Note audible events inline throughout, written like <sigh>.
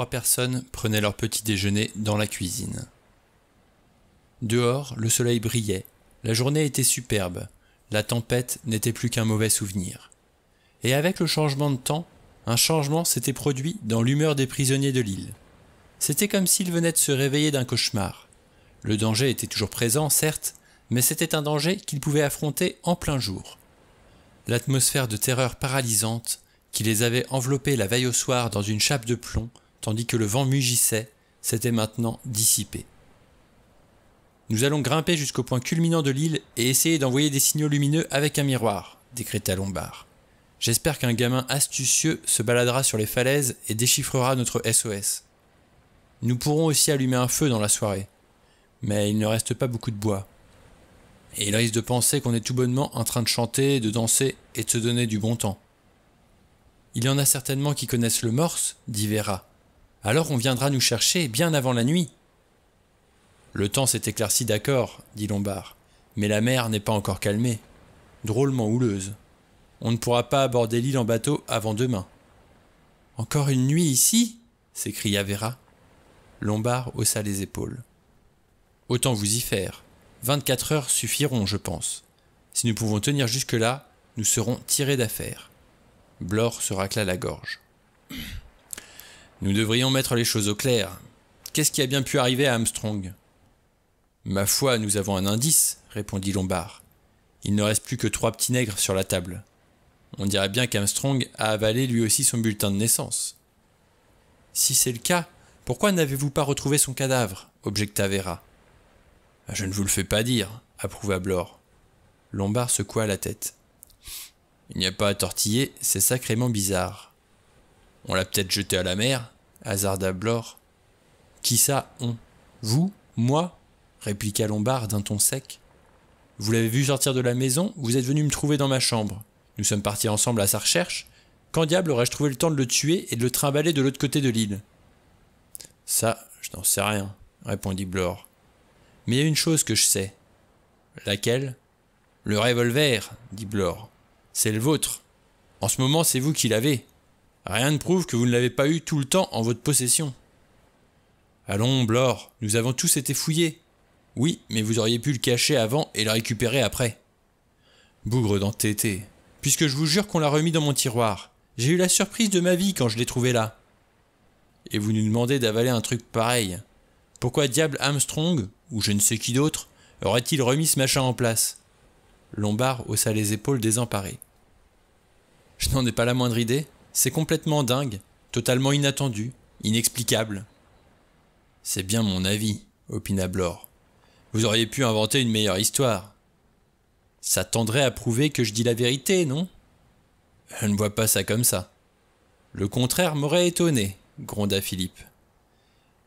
trois personnes prenaient leur petit déjeuner dans la cuisine. Dehors, le soleil brillait, la journée était superbe, la tempête n'était plus qu'un mauvais souvenir. Et avec le changement de temps, un changement s'était produit dans l'humeur des prisonniers de l'île. C'était comme s'ils venaient de se réveiller d'un cauchemar. Le danger était toujours présent, certes, mais c'était un danger qu'ils pouvaient affronter en plein jour. L'atmosphère de terreur paralysante qui les avait enveloppés la veille au soir dans une chape de plomb tandis que le vent mugissait, s'était maintenant dissipé. Nous allons grimper jusqu'au point culminant de l'île et essayer d'envoyer des signaux lumineux avec un miroir, décréta Lombard. J'espère qu'un gamin astucieux se baladera sur les falaises et déchiffrera notre SOS. Nous pourrons aussi allumer un feu dans la soirée. Mais il ne reste pas beaucoup de bois. Et il risque de penser qu'on est tout bonnement en train de chanter, de danser et de se donner du bon temps. Il y en a certainement qui connaissent le morse, dit Vera alors on viendra nous chercher bien avant la nuit. Le temps s'est éclairci d'accord, dit Lombard, mais la mer n'est pas encore calmée, drôlement houleuse. On ne pourra pas aborder l'île en bateau avant demain. Encore une nuit ici s'écria Vera. Lombard haussa les épaules. Autant vous y faire. »« Vingt-quatre heures suffiront, je pense. Si nous pouvons tenir jusque-là, nous serons tirés d'affaire. Blore se racla la gorge. Nous devrions mettre les choses au clair. Qu'est-ce qui a bien pu arriver à Armstrong Ma foi, nous avons un indice, répondit Lombard. Il ne reste plus que trois petits nègres sur la table. On dirait bien qu'Armstrong a avalé lui aussi son bulletin de naissance. Si c'est le cas, pourquoi n'avez-vous pas retrouvé son cadavre objecta Vera. Ah, je ne vous le fais pas dire, approuva Blore. Lombard secoua la tête. Il n'y a pas à tortiller, c'est sacrément bizarre. On l'a peut-être jeté à la mer, hasarda Blore. Qui ça, on Vous Moi répliqua Lombard d'un ton sec. Vous l'avez vu sortir de la maison, vous êtes venu me trouver dans ma chambre. Nous sommes partis ensemble à sa recherche. Quand diable aurais-je trouvé le temps de le tuer et de le trimballer de l'autre côté de l'île Ça, je n'en sais rien, répondit Blore. Mais il y a une chose que je sais. Laquelle Le revolver, dit Blore. C'est le vôtre. En ce moment, c'est vous qui l'avez. Rien ne prouve que vous ne l'avez pas eu tout le temps en votre possession. Allons, Blore, nous avons tous été fouillés. Oui, mais vous auriez pu le cacher avant et le récupérer après. Bougre d'entêté. Puisque je vous jure qu'on l'a remis dans mon tiroir. J'ai eu la surprise de ma vie quand je l'ai trouvé là. Et vous nous demandez d'avaler un truc pareil. Pourquoi diable Armstrong, ou je ne sais qui d'autre, aurait-il remis ce machin en place Lombard haussa les épaules désemparées. « Je n'en ai pas la moindre idée, c'est complètement dingue, totalement inattendu, inexplicable. C'est bien mon avis, opina Blore. Vous auriez pu inventer une meilleure histoire. Ça tendrait à prouver que je dis la vérité, non Je ne vois pas ça comme ça. Le contraire m'aurait étonné, gronda Philippe.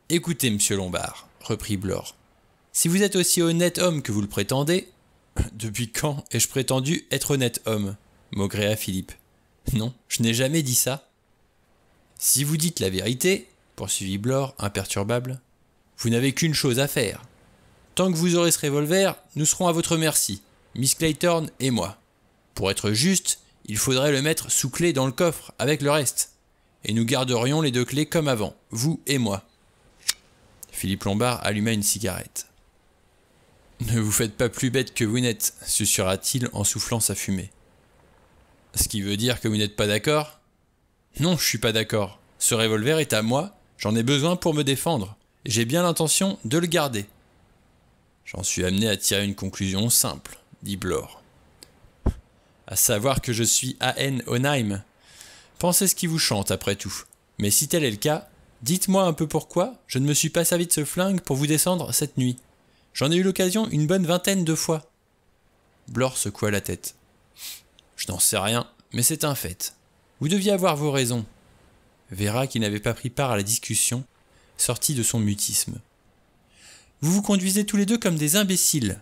Écoutez, monsieur Lombard, reprit Blore. Si vous êtes aussi honnête homme que vous le prétendez, <laughs> depuis quand ai-je prétendu être honnête homme maugréa Philippe. Non, je n'ai jamais dit ça. Si vous dites la vérité, poursuivit Blore, imperturbable, vous n'avez qu'une chose à faire. Tant que vous aurez ce revolver, nous serons à votre merci, Miss Clayton et moi. Pour être juste, il faudrait le mettre sous clé dans le coffre avec le reste. Et nous garderions les deux clés comme avant, vous et moi. Philippe Lombard alluma une cigarette. Ne vous faites pas plus bête que vous n'êtes, susurra-t-il en soufflant sa fumée. Ce qui veut dire que vous n'êtes pas d'accord Non, je suis pas d'accord. Ce revolver est à moi, j'en ai besoin pour me défendre. J'ai bien l'intention de le garder. J'en suis amené à tirer une conclusion simple, dit Blore. À savoir que je suis A.N. Onheim. Pensez ce qui vous chante après tout. Mais si tel est le cas, dites-moi un peu pourquoi je ne me suis pas servi de ce flingue pour vous descendre cette nuit. J'en ai eu l'occasion une bonne vingtaine de fois. Blore secoua la tête. Je n'en sais rien, mais c'est un fait. Vous deviez avoir vos raisons. Vera, qui n'avait pas pris part à la discussion, sortit de son mutisme. Vous vous conduisez tous les deux comme des imbéciles.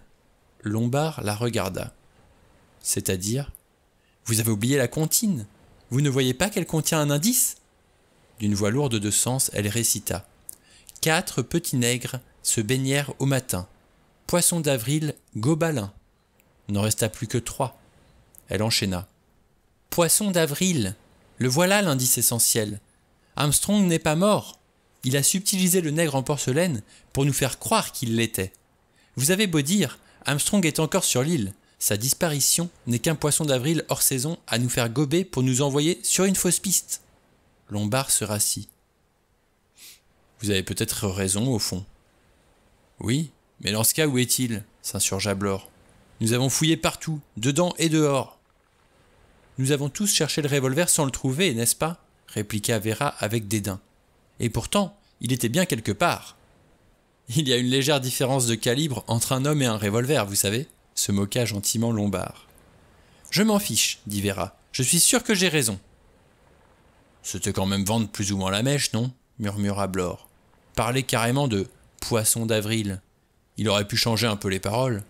Lombard la regarda. C'est-à-dire Vous avez oublié la comptine Vous ne voyez pas qu'elle contient un indice D'une voix lourde de sens, elle récita. Quatre petits nègres se baignèrent au matin. Poisson d'avril, gobalin. N'en resta plus que trois. Elle enchaîna. Poisson d'avril. Le voilà l'indice essentiel. Armstrong n'est pas mort. Il a subtilisé le nègre en porcelaine pour nous faire croire qu'il l'était. Vous avez beau dire, Armstrong est encore sur l'île. Sa disparition n'est qu'un poisson d'avril hors saison à nous faire gober pour nous envoyer sur une fausse piste. Lombard se rassit. Vous avez peut-être raison, au fond. Oui, mais dans ce cas, où est-il s'insurgea Blore. Nous avons fouillé partout, dedans et dehors. Nous avons tous cherché le revolver sans le trouver, n'est-ce pas répliqua Vera avec dédain. Et pourtant, il était bien quelque part. Il y a une légère différence de calibre entre un homme et un revolver, vous savez, se moqua gentiment Lombard. Je m'en fiche, dit Vera. Je suis sûr que j'ai raison. C'était quand même vendre plus ou moins la mèche, non murmura Blore. Parler carrément de poisson d'avril. Il aurait pu changer un peu les paroles.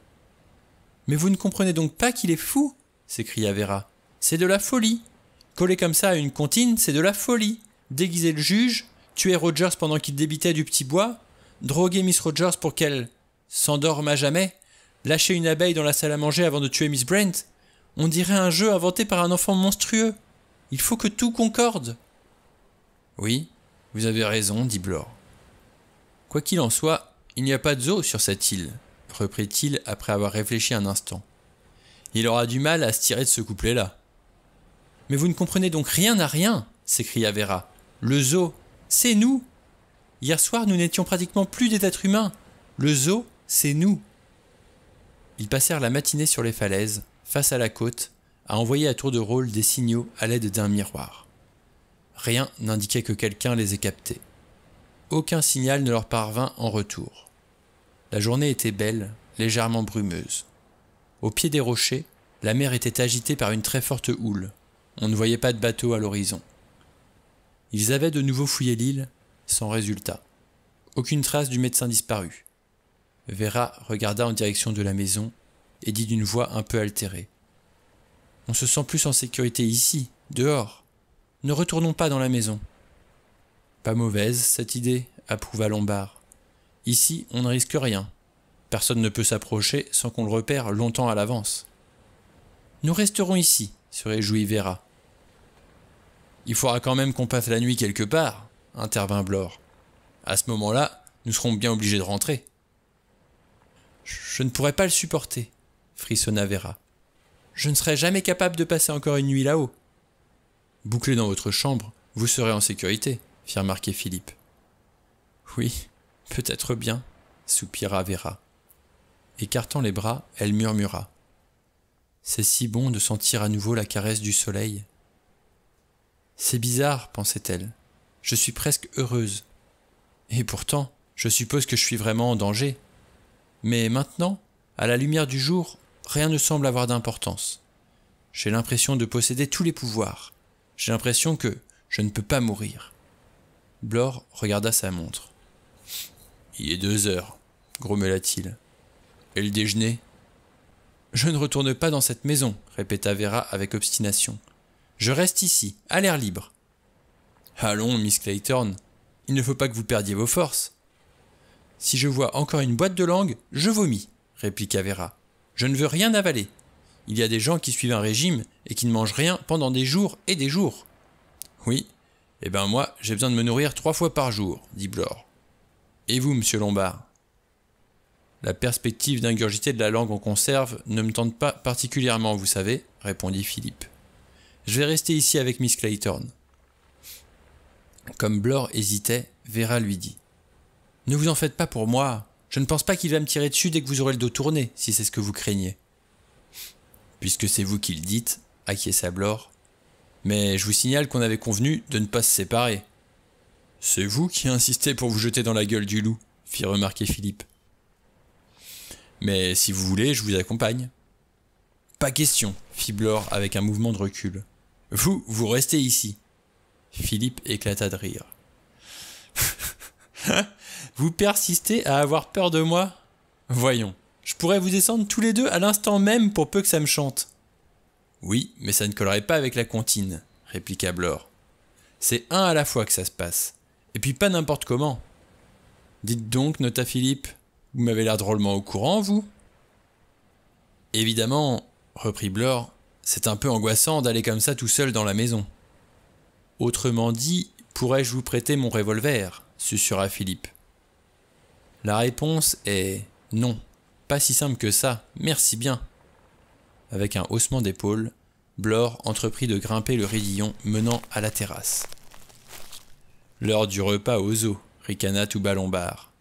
Mais vous ne comprenez donc pas qu'il est fou s'écria Vera c'est de la folie. Coller comme ça à une comptine, c'est de la folie. Déguiser le juge, tuer Rogers pendant qu'il débitait du petit bois, droguer Miss Rogers pour qu'elle s'endorme à jamais, lâcher une abeille dans la salle à manger avant de tuer Miss Brent, on dirait un jeu inventé par un enfant monstrueux. Il faut que tout concorde. Oui, vous avez raison, dit Blore. Quoi qu'il en soit, il n'y a pas de zoo sur cette île, reprit-il après avoir réfléchi un instant. Il aura du mal à se tirer de ce couplet-là. Mais vous ne comprenez donc rien à rien s'écria Vera. Le zoo, c'est nous Hier soir, nous n'étions pratiquement plus des êtres humains. Le zoo, c'est nous Ils passèrent la matinée sur les falaises, face à la côte, à envoyer à tour de rôle des signaux à l'aide d'un miroir. Rien n'indiquait que quelqu'un les ait captés. Aucun signal ne leur parvint en retour. La journée était belle, légèrement brumeuse. Au pied des rochers, la mer était agitée par une très forte houle. On ne voyait pas de bateau à l'horizon. Ils avaient de nouveau fouillé l'île, sans résultat. Aucune trace du médecin disparu. Vera regarda en direction de la maison et dit d'une voix un peu altérée. On se sent plus en sécurité ici, dehors. Ne retournons pas dans la maison. Pas mauvaise, cette idée, approuva Lombard. Ici, on ne risque rien. Personne ne peut s'approcher sans qu'on le repère longtemps à l'avance. Nous resterons ici, se réjouit Vera. Il faudra quand même qu'on passe la nuit quelque part, intervint Blore. À ce moment-là, nous serons bien obligés de rentrer. Je ne pourrais pas le supporter, frissonna Vera. Je ne serai jamais capable de passer encore une nuit là-haut. Bouclé dans votre chambre, vous serez en sécurité, fit remarquer Philippe. Oui, peut-être bien, soupira Vera. Écartant les bras, elle murmura. C'est si bon de sentir à nouveau la caresse du soleil c'est bizarre, pensait-elle. Je suis presque heureuse. Et pourtant, je suppose que je suis vraiment en danger. Mais maintenant, à la lumière du jour, rien ne semble avoir d'importance. J'ai l'impression de posséder tous les pouvoirs. J'ai l'impression que je ne peux pas mourir. Blore regarda sa montre. Il est deux heures, grommela-t-il. Et le déjeuner Je ne retourne pas dans cette maison, répéta Vera avec obstination. Je reste ici, à l'air libre. Allons, Miss Clayton, il ne faut pas que vous perdiez vos forces. Si je vois encore une boîte de langue, je vomis, répliqua Vera. Je ne veux rien avaler. Il y a des gens qui suivent un régime et qui ne mangent rien pendant des jours et des jours. Oui, eh ben moi, j'ai besoin de me nourrir trois fois par jour, dit Blore. Et vous, monsieur Lombard La perspective d'ingurgiter de la langue en conserve ne me tente pas particulièrement, vous savez, répondit Philippe. Je vais rester ici avec Miss Clayton. Comme Blore hésitait, Vera lui dit Ne vous en faites pas pour moi. Je ne pense pas qu'il va me tirer dessus dès que vous aurez le dos tourné, si c'est ce que vous craignez. Puisque c'est vous qui le dites, acquiesça Blore. Mais je vous signale qu'on avait convenu de ne pas se séparer. C'est vous qui insistez pour vous jeter dans la gueule du loup, fit remarquer Philippe. Mais si vous voulez, je vous accompagne. Pas question, fit Blore avec un mouvement de recul. Vous, vous restez ici. Philippe éclata de rire. <laughs> vous persistez à avoir peur de moi Voyons, je pourrais vous descendre tous les deux à l'instant même pour peu que ça me chante. Oui, mais ça ne collerait pas avec la comptine, répliqua Blore. C'est un à la fois que ça se passe. Et puis pas n'importe comment. Dites donc, nota Philippe, vous m'avez l'air drôlement au courant, vous Évidemment, reprit Blore, c'est un peu angoissant d'aller comme ça tout seul dans la maison. Autrement dit, pourrais-je vous prêter mon revolver susura Philippe. La réponse est non, pas si simple que ça, merci bien. Avec un haussement d'épaules, Blore entreprit de grimper le raidillon menant à la terrasse. L'heure du repas aux eaux, ricana tout bas lombard.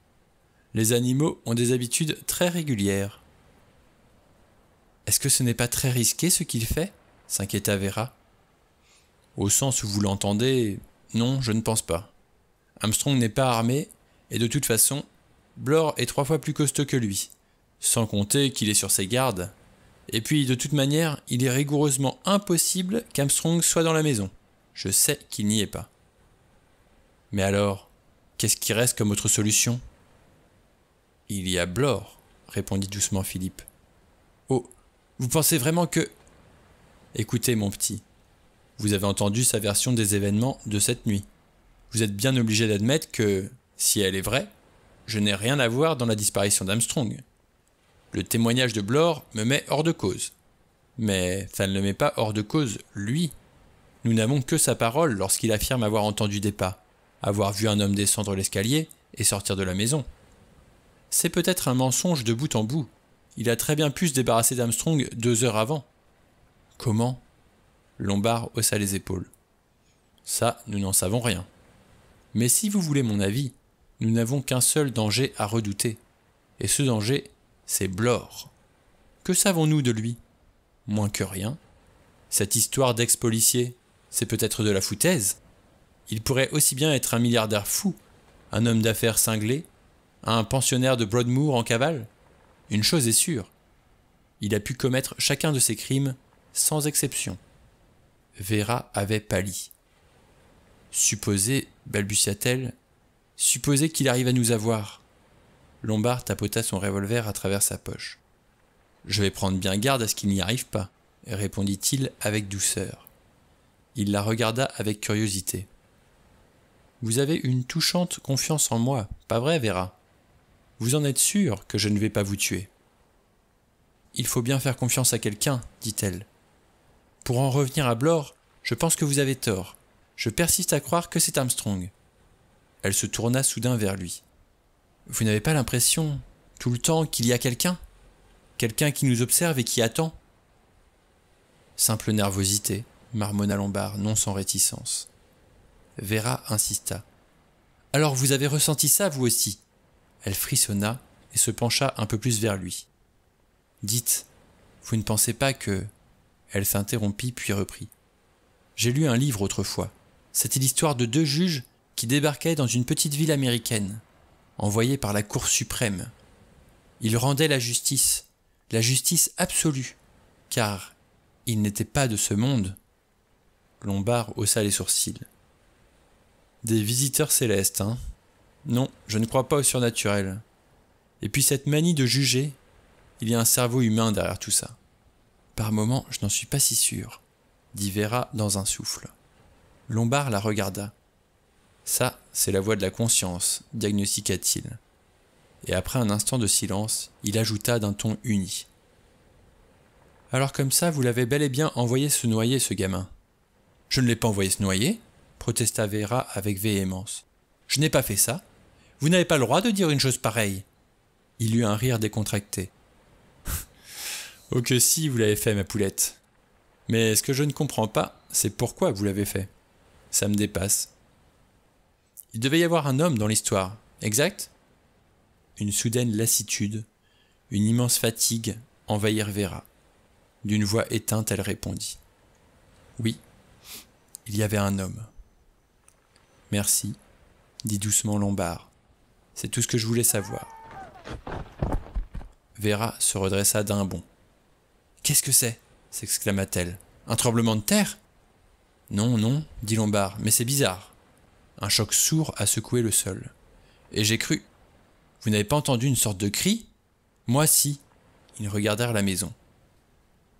Les animaux ont des habitudes très régulières. Est-ce que ce n'est pas très risqué ce qu'il fait s'inquiéta Vera. Au sens où vous l'entendez, non, je ne pense pas. Armstrong n'est pas armé, et de toute façon, Blore est trois fois plus costaud que lui, sans compter qu'il est sur ses gardes. Et puis, de toute manière, il est rigoureusement impossible qu'Armstrong soit dans la maison. Je sais qu'il n'y est pas. Mais alors, qu'est-ce qui reste comme autre solution Il y a Blore, répondit doucement Philippe. Oh, vous pensez vraiment que... Écoutez, mon petit, vous avez entendu sa version des événements de cette nuit. Vous êtes bien obligé d'admettre que, si elle est vraie, je n'ai rien à voir dans la disparition d'Armstrong. Le témoignage de Blore me met hors de cause. Mais ça ne le met pas hors de cause, lui. Nous n'avons que sa parole lorsqu'il affirme avoir entendu des pas, avoir vu un homme descendre l'escalier et sortir de la maison. C'est peut-être un mensonge de bout en bout, il a très bien pu se débarrasser d'Armstrong deux heures avant. Comment Lombard haussa les épaules. Ça, nous n'en savons rien. Mais si vous voulez mon avis, nous n'avons qu'un seul danger à redouter. Et ce danger, c'est Blore. Que savons-nous de lui Moins que rien. Cette histoire d'ex-policier, c'est peut-être de la foutaise. Il pourrait aussi bien être un milliardaire fou, un homme d'affaires cinglé, un pensionnaire de Broadmoor en cavale. Une chose est sûre, il a pu commettre chacun de ses crimes sans exception. Vera avait pâli. Supposez, balbutia-t-elle, supposez qu'il arrive à nous avoir. Lombard tapota son revolver à travers sa poche. Je vais prendre bien garde à ce qu'il n'y arrive pas, répondit-il avec douceur. Il la regarda avec curiosité. Vous avez une touchante confiance en moi, pas vrai, Vera vous en êtes sûr que je ne vais pas vous tuer Il faut bien faire confiance à quelqu'un, dit-elle. Pour en revenir à Blore, je pense que vous avez tort. Je persiste à croire que c'est Armstrong. Elle se tourna soudain vers lui. Vous n'avez pas l'impression, tout le temps, qu'il y a quelqu'un Quelqu'un qui nous observe et qui attend Simple nervosité, marmonna Lombard, non sans réticence. Vera insista. Alors vous avez ressenti ça, vous aussi elle frissonna et se pencha un peu plus vers lui. Dites, vous ne pensez pas que... Elle s'interrompit puis reprit. J'ai lu un livre autrefois. C'était l'histoire de deux juges qui débarquaient dans une petite ville américaine, envoyés par la Cour suprême. Ils rendaient la justice, la justice absolue, car ils n'étaient pas de ce monde. Lombard haussa les sourcils. Des visiteurs célestes, hein non, je ne crois pas au surnaturel. Et puis cette manie de juger, il y a un cerveau humain derrière tout ça. Par moments, je n'en suis pas si sûr, dit Vera dans un souffle. Lombard la regarda. Ça, c'est la voix de la conscience, diagnostiqua-t-il. Et après un instant de silence, il ajouta d'un ton uni. Alors comme ça, vous l'avez bel et bien envoyé se noyer, ce gamin. Je ne l'ai pas envoyé se noyer, protesta Vera avec véhémence. Je n'ai pas fait ça. Vous n'avez pas le droit de dire une chose pareille. Il eut un rire décontracté. <laughs> oh que si, vous l'avez fait, ma poulette. Mais ce que je ne comprends pas, c'est pourquoi vous l'avez fait. Ça me dépasse. Il devait y avoir un homme dans l'histoire, exact Une soudaine lassitude, une immense fatigue envahirent Vera. D'une voix éteinte, elle répondit. Oui, il y avait un homme. Merci, dit doucement Lombard. C'est tout ce que je voulais savoir. Vera se redressa d'un bond. Qu'est-ce que c'est s'exclama-t-elle. Un tremblement de terre Non, non, dit Lombard, mais c'est bizarre. Un choc sourd a secoué le sol. Et j'ai cru. Vous n'avez pas entendu une sorte de cri Moi si. Ils regardèrent la maison.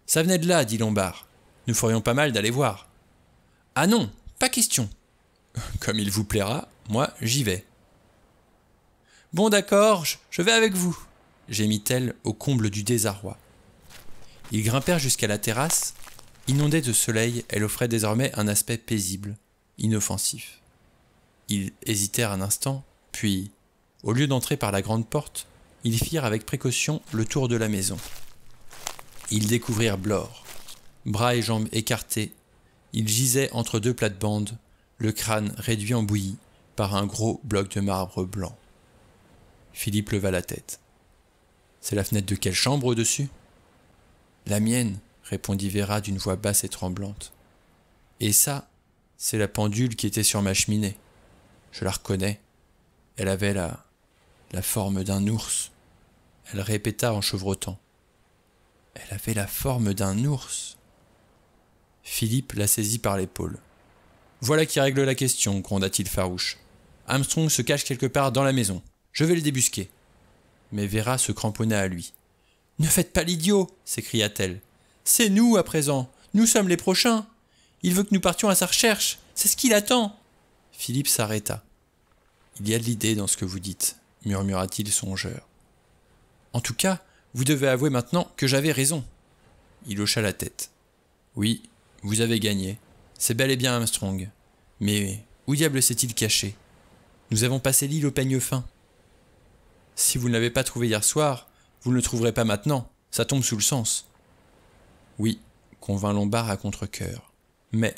Ça venait de là, dit Lombard. Nous ferions pas mal d'aller voir. Ah non, pas question. Comme il vous plaira, moi j'y vais. Bon d'accord, je vais avec vous, gémit-elle au comble du désarroi. Ils grimpèrent jusqu'à la terrasse. Inondée de soleil, elle offrait désormais un aspect paisible, inoffensif. Ils hésitèrent un instant, puis, au lieu d'entrer par la grande porte, ils firent avec précaution le tour de la maison. Ils découvrirent Blore. Bras et jambes écartés, il gisait entre deux plates-bandes, le crâne réduit en bouillie par un gros bloc de marbre blanc. Philippe leva la tête. C'est la fenêtre de quelle chambre au-dessus La mienne, répondit Vera d'une voix basse et tremblante. Et ça, c'est la pendule qui était sur ma cheminée. Je la reconnais. Elle avait la, la forme d'un ours. Elle répéta en chevrotant. Elle avait la forme d'un ours. Philippe la saisit par l'épaule. Voilà qui règle la question, gronda-t-il farouche. Armstrong se cache quelque part dans la maison. Je vais le débusquer. Mais Vera se cramponna à lui. Ne faites pas l'idiot s'écria-t-elle. C'est nous à présent. Nous sommes les prochains. Il veut que nous partions à sa recherche. C'est ce qu'il attend. Philippe s'arrêta. Il y a de l'idée dans ce que vous dites, murmura-t-il songeur. En tout cas, vous devez avouer maintenant que j'avais raison. Il hocha la tête. Oui, vous avez gagné. C'est bel et bien Armstrong. Mais où diable s'est-il caché Nous avons passé l'île au peigne fin. Si vous ne l'avez pas trouvé hier soir, vous ne le trouverez pas maintenant. Ça tombe sous le sens. Oui, convint Lombard à contre Mais.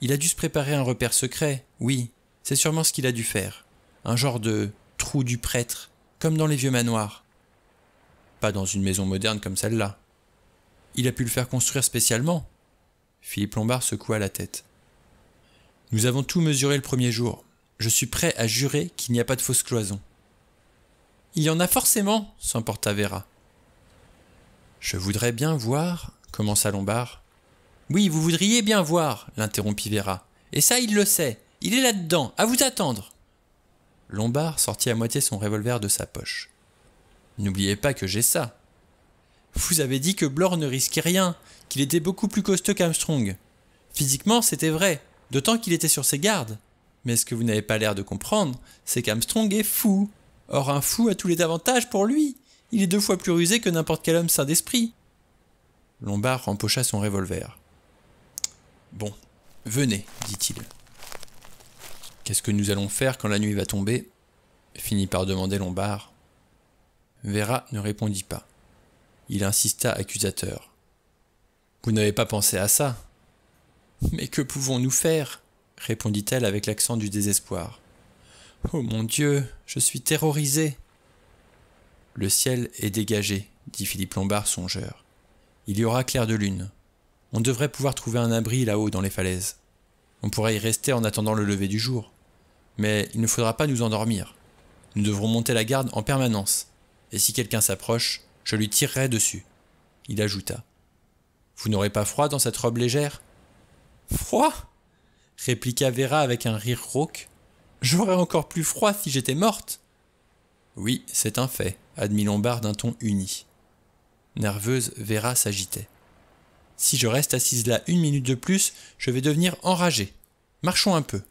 Il a dû se préparer un repère secret, oui, c'est sûrement ce qu'il a dû faire. Un genre de trou du prêtre, comme dans les vieux manoirs. Pas dans une maison moderne comme celle-là. Il a pu le faire construire spécialement. Philippe Lombard secoua la tête. Nous avons tout mesuré le premier jour. Je suis prêt à jurer qu'il n'y a pas de fausse cloison. Il y en a forcément, s'emporta Vera. Je voudrais bien voir, commença Lombard. Oui, vous voudriez bien voir, l'interrompit Vera. Et ça, il le sait. Il est là-dedans, à vous attendre. Lombard sortit à moitié son revolver de sa poche. N'oubliez pas que j'ai ça. Vous avez dit que Blore ne risquait rien, qu'il était beaucoup plus costaud qu'Armstrong. Physiquement, c'était vrai, d'autant qu'il était sur ses gardes. Mais ce que vous n'avez pas l'air de comprendre, c'est qu'Armstrong est fou. Or un fou a tous les avantages pour lui. Il est deux fois plus rusé que n'importe quel homme sain d'esprit. Lombard empocha son revolver. Bon, venez, dit-il. Qu'est-ce que nous allons faire quand la nuit va tomber finit par demander Lombard. Vera ne répondit pas. Il insista accusateur. Vous n'avez pas pensé à ça. Mais que pouvons-nous faire répondit-elle avec l'accent du désespoir. Oh mon Dieu, je suis terrorisé. Le ciel est dégagé, dit Philippe Lombard songeur. Il y aura clair de lune. On devrait pouvoir trouver un abri là-haut dans les falaises. On pourrait y rester en attendant le lever du jour. Mais il ne faudra pas nous endormir. Nous devrons monter la garde en permanence, et si quelqu'un s'approche, je lui tirerai dessus. Il ajouta. Vous n'aurez pas froid dans cette robe légère Froid répliqua Vera avec un rire rauque. J'aurais encore plus froid si j'étais morte. Oui, c'est un fait, admit Lombard d'un ton uni. Nerveuse, Vera s'agitait. Si je reste assise là une minute de plus, je vais devenir enragée. Marchons un peu.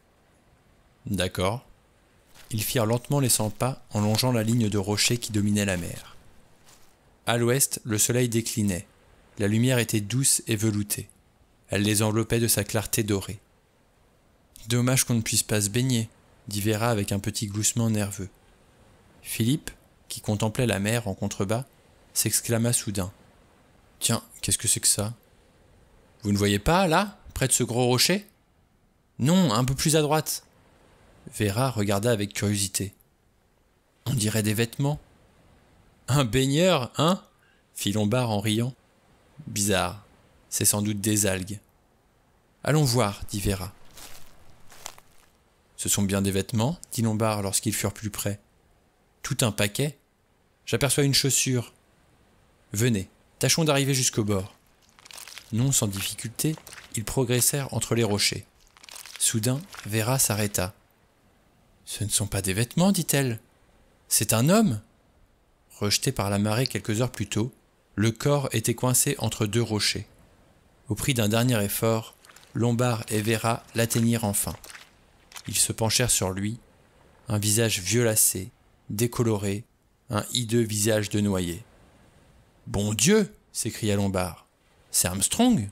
D'accord. Ils firent lentement les cent pas en longeant la ligne de rochers qui dominait la mer. À l'ouest, le soleil déclinait. La lumière était douce et veloutée. Elle les enveloppait de sa clarté dorée. Dommage qu'on ne puisse pas se baigner, dit Vera avec un petit gloussement nerveux. Philippe, qui contemplait la mer en contrebas, s'exclama soudain. Tiens, qu'est-ce que c'est que ça Vous ne voyez pas, là, près de ce gros rocher Non, un peu plus à droite. Véra regarda avec curiosité. On dirait des vêtements. Un baigneur, hein fit Lombard en riant. Bizarre, c'est sans doute des algues. Allons voir, dit Vera. Ce sont bien des vêtements dit Lombard lorsqu'ils furent plus près. Tout un paquet. J'aperçois une chaussure. Venez, tâchons d'arriver jusqu'au bord. Non sans difficulté, ils progressèrent entre les rochers. Soudain, Vera s'arrêta. Ce ne sont pas des vêtements, dit-elle. C'est un homme. Rejeté par la marée quelques heures plus tôt, le corps était coincé entre deux rochers. Au prix d'un dernier effort, Lombard et Vera l'atteignirent enfin. Ils se penchèrent sur lui, un visage violacé, décoloré, un hideux visage de noyé. Bon Dieu s'écria Lombard. C'est Armstrong